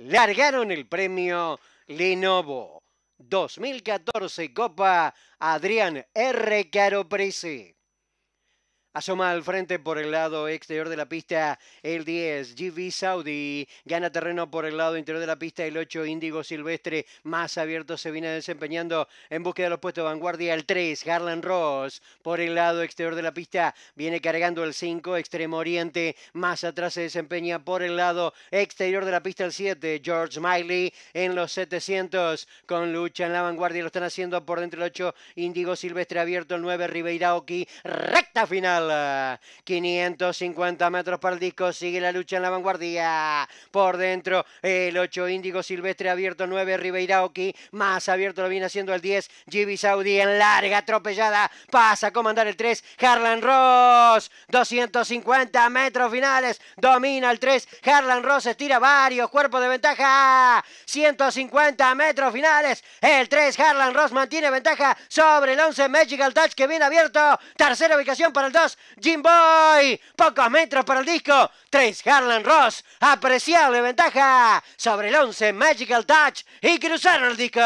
largaron el premio Lenovo 2014 Copa Adrián R. Caro Asoma al frente por el lado exterior de la pista el 10, GV Saudi. Gana terreno por el lado interior de la pista el 8, Índigo Silvestre. Más abierto se viene desempeñando en búsqueda de los puestos de vanguardia el 3, Harlan Ross. Por el lado exterior de la pista viene cargando el 5, Extremo Oriente. Más atrás se desempeña por el lado exterior de la pista el 7, George Miley. En los 700 con lucha en la vanguardia lo están haciendo por dentro el 8, Índigo Silvestre abierto el 9, Ribeiraoki. Recta final. 550 metros para el disco, sigue la lucha en la vanguardia. Por dentro, el 8 Índigo Silvestre abierto, 9 Ribeiraoki, más abierto lo viene haciendo el 10 Jibi Saudi en larga atropellada, pasa a comandar el 3 Harlan Ross, 250 metros finales, domina el 3 Harlan Ross, estira varios cuerpos de ventaja, 150 metros finales, el 3 Harlan Ross mantiene ventaja sobre el 11 Magical Touch que viene abierto, tercera ubicación para el 2 Jim Boy, pocos metros para el disco, 3 Harlan Ross, apreciable ventaja sobre el 11 Magical Touch y cruzaron el disco.